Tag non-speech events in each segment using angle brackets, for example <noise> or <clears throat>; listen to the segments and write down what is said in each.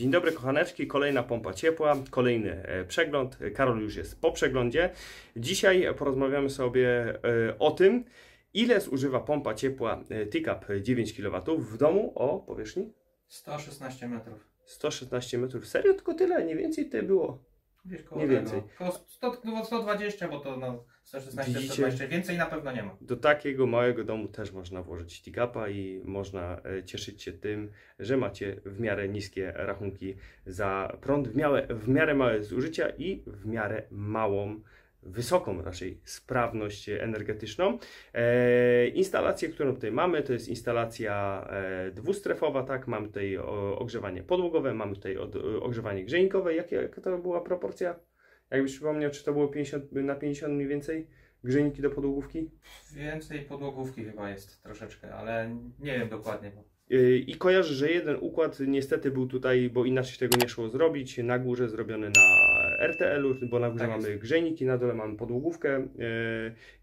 Dzień dobry kochaneczki, kolejna pompa ciepła, kolejny e, przegląd. Karol już jest po przeglądzie. Dzisiaj porozmawiamy sobie e, o tym, ile zużywa pompa ciepła TICAP 9 kW w domu o powierzchni 116 metrów. 116 metrów, serio? Tylko tyle, nie więcej tyle było. Gdzieś koło więcej. Koło 120, no, bo to na 116, Widzicie? 120, więcej na pewno nie ma. Do takiego małego domu też można włożyć tigapa i można e, cieszyć się tym, że macie w miarę niskie rachunki za prąd, w miarę, w miarę małe zużycia i w miarę małą wysoką raczej sprawność energetyczną. E, instalację, którą tutaj mamy, to jest instalacja e, dwustrefowa, tak, mamy tutaj e, ogrzewanie podłogowe, mamy tutaj ogrzewanie grzejnikowe. Jak, jaka to była proporcja? Jakbyś przypomniał, czy to było 50 na 50 mniej więcej? Grzejniki do podłogówki? Więcej podłogówki chyba jest troszeczkę, ale nie wiem dokładnie. I kojarzę, że jeden układ niestety był tutaj, bo inaczej tego nie szło zrobić, na górze zrobiony na RTL-u, bo na górze tak mamy jest. grzejniki, na dole mamy podłogówkę e,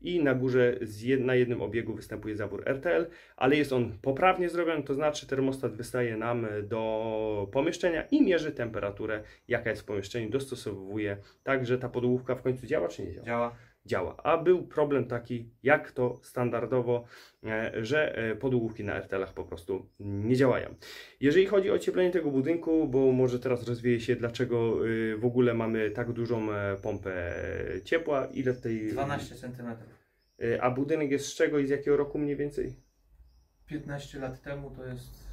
i na górze jed na jednym obiegu występuje zabór RTL, ale jest on poprawnie zrobiony, to znaczy termostat wystaje nam do pomieszczenia i mierzy temperaturę, jaka jest w pomieszczeniu, dostosowuje tak, że ta podłogówka w końcu działa czy nie działa. Działa działa. A był problem taki, jak to standardowo, e, że e, podłogówki na RTL-ach po prostu nie działają. Jeżeli chodzi o ocieplenie tego budynku, bo może teraz rozwieje się, dlaczego y, w ogóle mamy tak dużą e, pompę ciepła, ile tej... 12 cm. Y, a budynek jest z czego i z jakiego roku mniej więcej? 15 lat temu to jest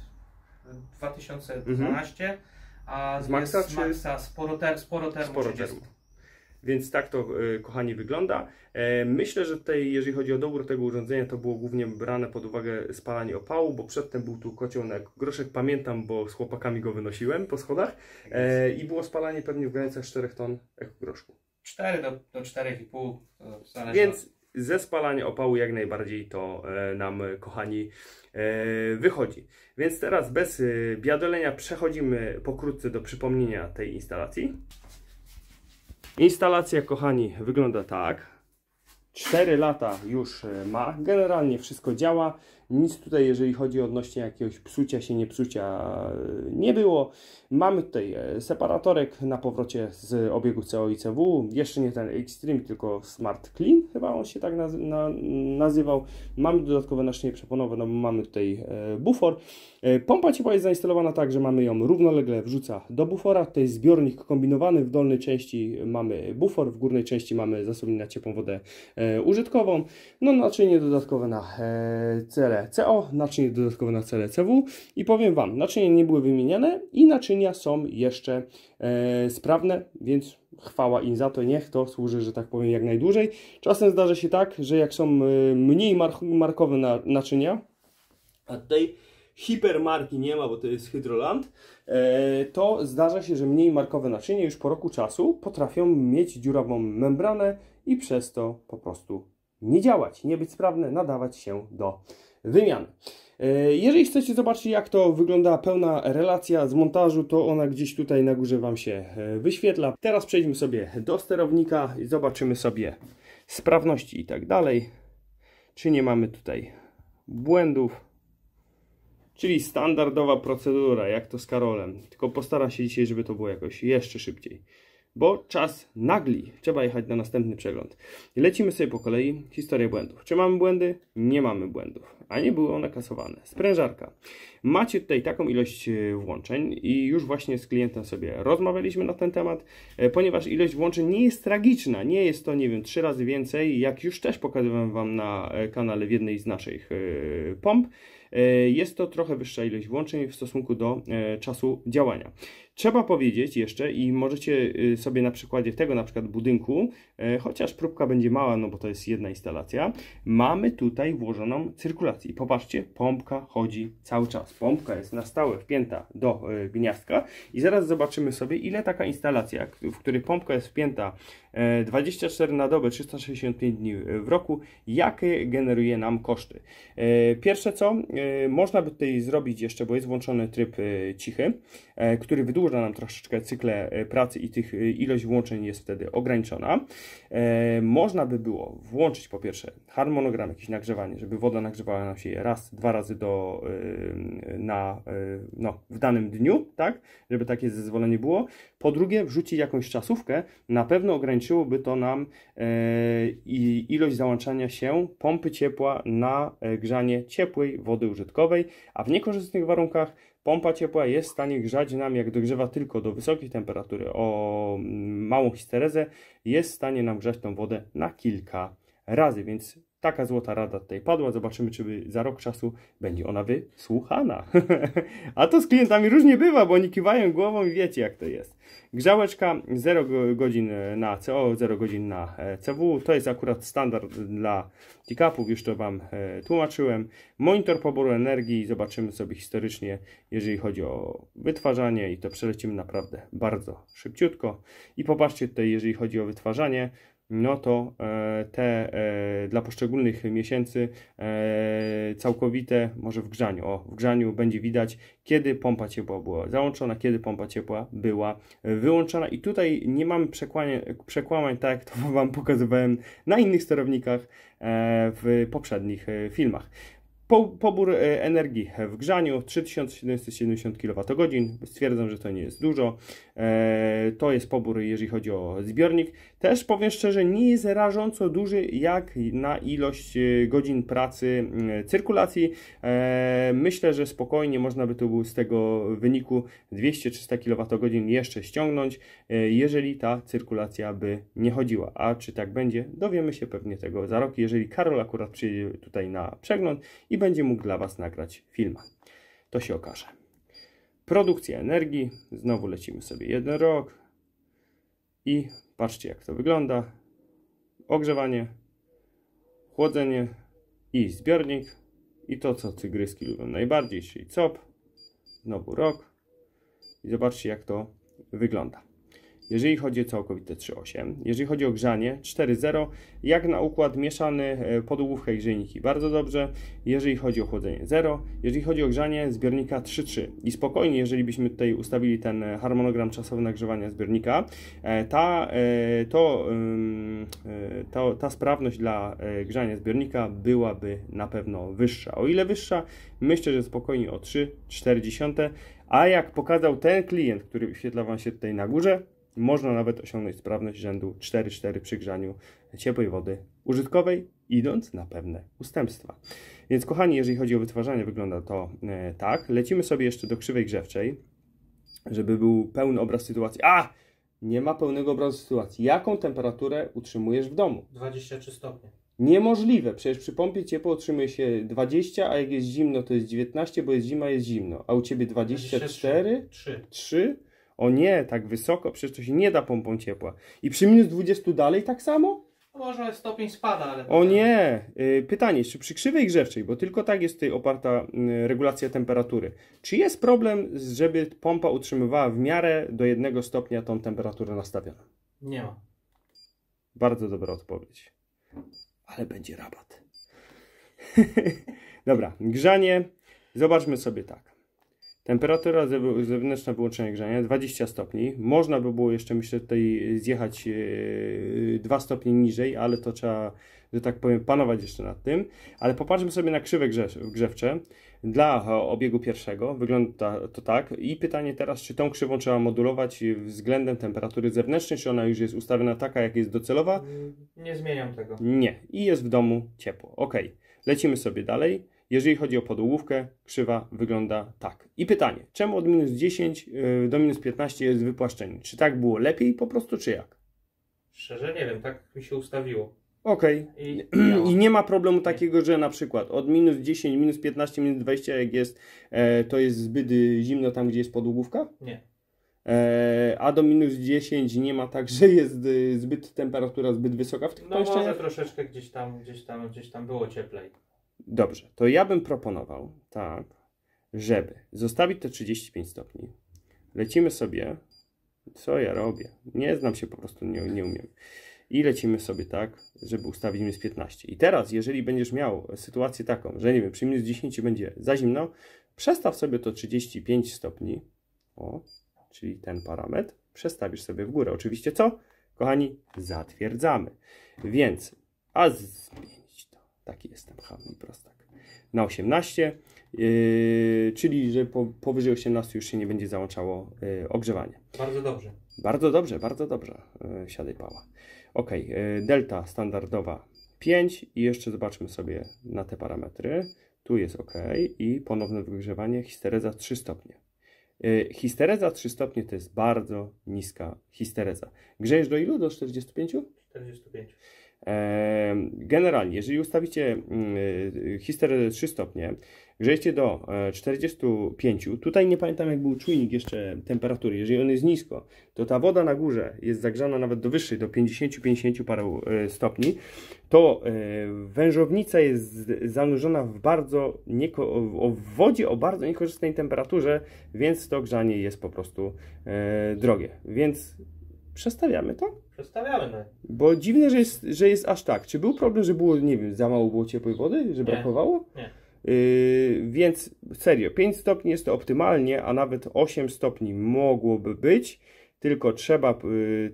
2012, mhm. a z Maxa, z Maxa czy... sporo, ter, sporo termu sporo 30. Termu. Więc tak to, e, kochani, wygląda. E, myślę, że tutaj, jeżeli chodzi o dobór tego urządzenia, to było głównie brane pod uwagę spalanie opału, bo przedtem był tu kocioł na groszek, pamiętam, bo z chłopakami go wynosiłem po schodach e, i było spalanie pewnie w granicach 4 ton ekogroszku. 4 do, do 4,5 to Więc ze spalania opału jak najbardziej to nam, kochani, wychodzi. Więc teraz bez biadolenia przechodzimy pokrótce do przypomnienia tej instalacji. Instalacja, kochani, wygląda tak. 4 lata już e, ma. Generalnie wszystko działa. Nic tutaj, jeżeli chodzi o odnośnie jakiegoś psucia się, nie psucia, nie było. Mamy tutaj e, separatorek na powrocie z obiegu i CW. Jeszcze nie ten Extreme, tylko Smart Clean, chyba on się tak nazywał. Mamy dodatkowe naczynie przeponowe, no bo mamy tutaj e, bufor. E, pompa ciepła jest zainstalowana tak, że mamy ją równolegle wrzuca do bufora. To jest zbiornik kombinowany. W dolnej części mamy bufor, w górnej części mamy zasobnik na ciepłą wodę użytkową. No naczynie dodatkowe na cele cele CO, naczynie dodatkowe na cele CW i powiem Wam, naczynia nie były wymieniane i naczynia są jeszcze e, sprawne, więc chwała im za to, niech to służy, że tak powiem, jak najdłużej. Czasem zdarza się tak, że jak są e, mniej markowe na, naczynia, a tej hipermarki nie ma, bo to jest Hydroland, e, to zdarza się, że mniej markowe naczynie już po roku czasu potrafią mieć dziurawą membranę i przez to po prostu nie działać, nie być sprawne, nadawać się do wymian. E, jeżeli chcecie zobaczyć, jak to wygląda pełna relacja z montażu, to ona gdzieś tutaj na górze Wam się e, wyświetla. Teraz przejdźmy sobie do sterownika i zobaczymy sobie sprawności i tak dalej. Czy nie mamy tutaj błędów. Czyli standardowa procedura, jak to z Karolem. Tylko postara się dzisiaj, żeby to było jakoś jeszcze szybciej. Bo czas nagli. Trzeba jechać na następny przegląd. Lecimy sobie po kolei. Historię błędów. Czy mamy błędy? Nie mamy błędów a nie były one kasowane. Sprężarka. Macie tutaj taką ilość e, włączeń i już właśnie z klientem sobie rozmawialiśmy na ten temat, e, ponieważ ilość włączeń nie jest tragiczna, nie jest to, nie wiem, trzy razy więcej, jak już też pokazywałem Wam na e, kanale w jednej z naszych pomp. Jest to trochę wyższa ilość włączeń w stosunku do czasu działania. Trzeba powiedzieć jeszcze i możecie y, sobie na przykładzie tego na przykład budynku, e, chociaż próbka będzie mała, no bo to jest jedna instalacja, mamy tutaj włożoną cyrkulację. Popatrzcie, pompka chodzi cały czas. Pompka jest na stałe wpięta do e, gniazdka i zaraz zobaczymy sobie ile taka instalacja, w której pompka jest wpięta 24 e, na dobę, 365 dni w roku, jakie generuje nam koszty. Pierwsze co, można by tutaj zrobić jeszcze, bo jest włączony tryb cichy, który wydłuża przedłuża nam troszeczkę cykle e, pracy i tych e, ilość włączeń jest wtedy ograniczona. E, można by było włączyć po pierwsze harmonogram, jakieś nagrzewanie, żeby woda nagrzewała nam się raz, dwa razy do, na, no, w danym dniu, tak? Żeby takie zezwolenie było. Po drugie, wrzucić jakąś czasówkę. Na pewno ograniczyłoby to nam ilość załączania się pompy ciepła na grzanie ciepłej wody użytkowej, a w niekorzystnych warunkach Pompa ciepła jest w stanie grzać nam, jak dogrzewa tylko do wysokiej temperatury o mm, małą histerezę, jest w stanie nam grzać tą wodę na kilka razy, więc Taka złota rada tutaj padła. Zobaczymy, czy za rok czasu będzie ona wysłuchana. <laughs> A to z klientami różnie bywa, bo oni kiwają głową i wiecie, jak to jest. Grzałeczka 0 e, godzin na CO, e, 0 godzin na CW. To jest akurat standard dla tikapów już to Wam e, tłumaczyłem. Monitor poboru energii, zobaczymy sobie historycznie, jeżeli chodzi o wytwarzanie i to przelecimy naprawdę bardzo szybciutko. I popatrzcie tutaj, jeżeli chodzi o wytwarzanie, no to e, te e, dla poszczególnych miesięcy e, całkowite, może w grzaniu, o, w grzaniu będzie widać, kiedy pompa ciepła była załączona, kiedy pompa ciepła była wyłączona i tutaj nie mamy przekłamań, tak jak to <laughs> Wam pokazywałem na innych sterownikach w poprzednich filmach. Po, pobór energii w grzaniu 3770 kWh. Stwierdzam, że to nie jest dużo. to jest pobór, jeżeli chodzi o zbiornik. Też powiem szczerze, nie jest rażąco duży jak na ilość e, godzin pracy e, cyrkulacji. E, myślę, że spokojnie można by tu z tego wyniku 200-300 kWh jeszcze ściągnąć, jeżeli ta cyrkulacja by nie chodziła. A czy tak będzie, dowiemy się pewnie tego za rok, jeżeli Karol akurat przyjedzie tutaj na przegląd i będzie mógł dla Was nagrać filma. To się okaże. Produkcja energii, znowu lecimy sobie jeden rok i Patrzcie jak to wygląda. Ogrzewanie, chłodzenie i zbiornik. I to co tygryski lubią najbardziej, czyli COP. Znowu rok. I zobaczcie jak to wygląda. Jeżeli chodzi o całkowite 3,8, jeżeli chodzi o grzanie 4,0, jak na układ mieszany e, podłówkę i grzejniki bardzo dobrze, jeżeli chodzi o chłodzenie 0, jeżeli chodzi o grzanie zbiornika 3,3 i spokojnie, jeżeli byśmy tutaj ustawili ten e, harmonogram czasowy nagrzewania zbiornika, e, ta, to, to, ta sprawność dla grzania zbiornika byłaby na pewno wyższa. O ile wyższa, myślę, że spokojnie o 3,4, a jak pokazał ten klient, który wyświetla Wam się tutaj na górze, można nawet osiągnąć sprawność rzędu 4-4 przy grzaniu ciepłej wody użytkowej, idąc na pewne ustępstwa. Więc kochani, jeżeli chodzi o wytwarzanie, wygląda to e, tak. Lecimy sobie jeszcze do krzywej grzewczej, żeby był pełny obraz sytuacji. A! Nie ma pełnego obrazu sytuacji. Jaką temperaturę utrzymujesz w domu? 23 stopnie. Niemożliwe, przecież przy pompie ciepło otrzymuje się 20, a jak jest zimno to jest 19, bo jest zima, jest zimno. A u ciebie 24? 3. 3? O nie, tak wysoko, przecież to się nie da pompą ciepła. I przy minus 20 dalej tak samo? No może stopień spada, ale... O nie! Tak. Y, pytanie, czy przy krzywej grzewczej, bo tylko tak jest tutaj oparta y, regulacja temperatury, czy jest problem, żeby pompa utrzymywała w miarę do jednego stopnia tą temperaturę nastawioną? Nie ma. Bardzo dobra odpowiedź. Ale będzie rabat. <laughs> Dobra, grzanie. Zobaczmy sobie tak. Temperatura zewnętrzna wyłączenia grzania 20 stopni. Można by było jeszcze, myślę, tutaj zjechać 2 e, stopnie niżej, ale to trzeba, że tak powiem, panować jeszcze nad tym. Ale popatrzmy sobie na krzywe grzewcze. Dla e, obiegu pierwszego wygląda to tak. I pytanie teraz, czy tą krzywą trzeba modulować względem temperatury zewnętrznej, czy ona już jest ustawiona taka, jak jest docelowa? Nie zmieniam tego. Nie. I jest w domu ciepło. Ok. Lecimy sobie dalej. Jeżeli chodzi o podłówkę, krzywa wygląda tak. I pytanie, czemu od minus 10 y, do minus 15 jest wypłaszczenie? Czy tak było lepiej po prostu, czy jak? Szczerze nie wiem, tak mi się ustawiło. Okej. Okay. I, <clears throat> I, nie ma problemu takiego, że na przykład od minus 10, minus 15, minus 20 jak jest, e, to jest zbyt y, zimno tam, gdzie jest podłogówka? Nie. E, a do minus 10 nie ma tak, że jest y, zbyt temperatura zbyt wysoka w tych no, No może troszeczkę gdzieś tam, gdzieś tam, gdzieś tam było cieplej. Dobrze, to ja bym proponował tak, żeby zostawić te 35 stopni. Lecimy sobie. Co ja robię? Nie znam się po prostu, nie, nie umiem. I lecimy sobie tak, żeby ustawić minus 15. I teraz, jeżeli będziesz miał sytuację taką, że nie wiem, przy minus 10 będzie za zimno, przestaw sobie to 35 stopni. O, czyli ten parametr. Przestawisz sobie w górę. Oczywiście co? Kochani, zatwierdzamy. Więc, a z Taki jestem, chamy i prostak. Na 18, yy, czyli że po, powyżej 18 już się nie będzie załączało yy, ogrzewanie. Bardzo dobrze. Bardzo dobrze, bardzo dobrze. Yy, siadaj pała. Ok, yy, delta standardowa 5 i jeszcze zobaczmy sobie na te parametry. Tu jest ok i ponowne wygrzewanie, histereza 3 stopnie. Yy, histereza 3 stopnie to jest bardzo niska histereza. Grzejesz do ilu? Do 45? 45. Generalnie, jeżeli ustawicie mm, y, histery 3 stopnie, grzejcie do 45, e, tutaj nie pamiętam jak był czujnik jeszcze temperatury, jeżeli on jest nisko, to ta woda na górze jest zagrzana nawet do wyższej, do 50-50 parę e, stopni, to e, wężownica jest zanurzona w bardzo w wodzie o bardzo niekorzystnej temperaturze, więc to grzanie jest po prostu drogie. Więc Przestawiamy, tak? Przestawiamy. No. Bo dziwne, że jest, że jest aż tak. Czy był problem, że było, nie wiem, za mało było ciepłej wody, że nie. brakowało? Nie. Yy, więc serio, 5 stopni jest to optymalnie, a nawet 8 stopni mogłoby być, tylko trzeba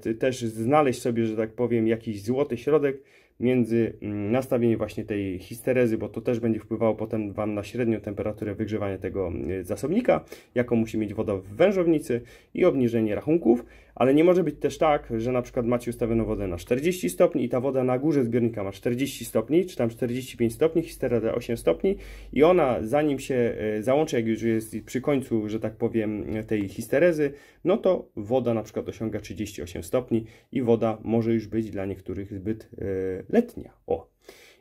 yy, też znaleźć sobie, że tak powiem, jakiś złoty środek między yy, nastawieniem właśnie tej histerezy, bo to też będzie wpływało potem Wam na średnią temperaturę wygrzewania tego y, zasobnika, jaką musi mieć woda w wężownicy i obniżenie rachunków, ale nie może być też tak, że na przykład macie ustawioną wodę na 40 stopni i ta woda na górze zbiornika ma 40 stopni, czy tam 45 stopni, histeria 8 stopni i ona zanim się e, załączy, jak już jest przy końcu, że tak powiem, tej histerezy, no to woda na przykład osiąga 38 stopni i woda może już być dla niektórych zbyt e, letnia. O.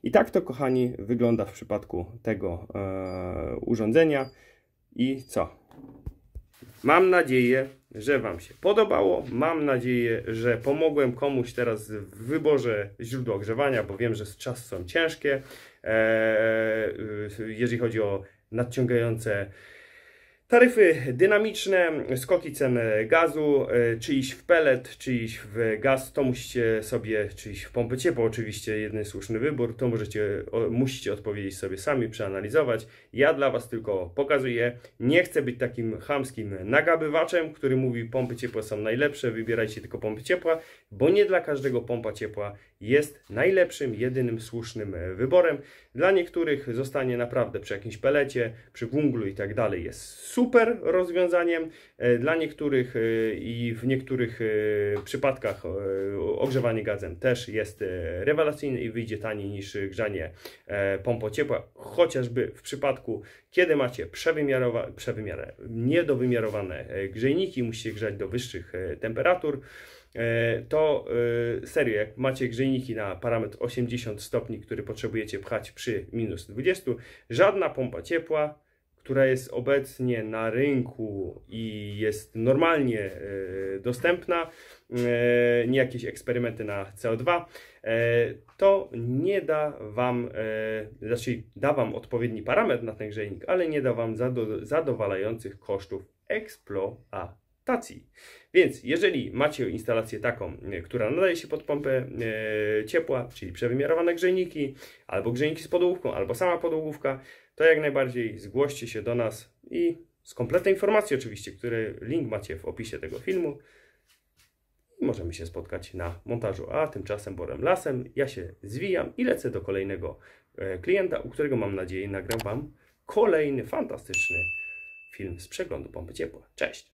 I tak to, kochani, wygląda w przypadku tego e, urządzenia. I co? Mam nadzieję, że Wam się podobało. Mam nadzieję, że pomogłem komuś teraz w wyborze źródła ogrzewania, bo wiem, że czas są ciężkie, eee, jeżeli chodzi o nadciągające Taryfy dynamiczne, skoki cen gazu, e, czyjś w pelet, czyjś w gaz, to musicie sobie, czyjś w pompę ciepło, oczywiście jeden słuszny wybór, to możecie, musicie odpowiedzieć sobie sami, przeanalizować. Ja dla Was tylko pokazuję, nie chcę być takim chamskim nagabywaczem, który mówi pompy ciepła są najlepsze, wybierajcie tylko pompy ciepła, bo nie dla każdego pompa ciepła jest najlepszym, jedynym słusznym wyborem. Dla niektórych zostanie naprawdę przy jakimś pelecie, przy wunglu i tak dalej jest super super rozwiązaniem. E, dla niektórych e, i w niektórych e, przypadkach ogrzewanie gazem też jest rewelacyjne i wyjdzie taniej niż grzanie pompą ciepła, chociażby w przypadku, kiedy macie przewymiarowa- niedowymiarowane grzejniki, musicie grzać do wyższych temperatur to serio, jak macie grzejniki na parametr 80 stopni, który potrzebujecie pchać przy minus 20, żadna pompa ciepła, która jest obecnie na rynku i jest normalnie e, dostępna, e, nie jakieś eksperymenty na CO2, e, to nie da Wam, znaczy da Wam odpowiedni parametr na ten grzejnik, ale nie da Wam zadowalających kosztów eksploatacji. Więc jeżeli macie instalację taką, która nadaje się pod pompę ciepła, czyli przewymiarowane grzejniki, albo grzejniki z podłówką, albo sama podłówka, to jak najbardziej zgłoście się do nas i z kompletnej informacji oczywiście, który link macie w opisie tego filmu. Możemy się spotkać na montażu, a tymczasem borem lasem. Ja się zwijam i lecę do kolejnego e, klienta, u którego mam nadzieję nagram Wam kolejny fantastyczny film z przeglądu pompy ciepła. Cześć!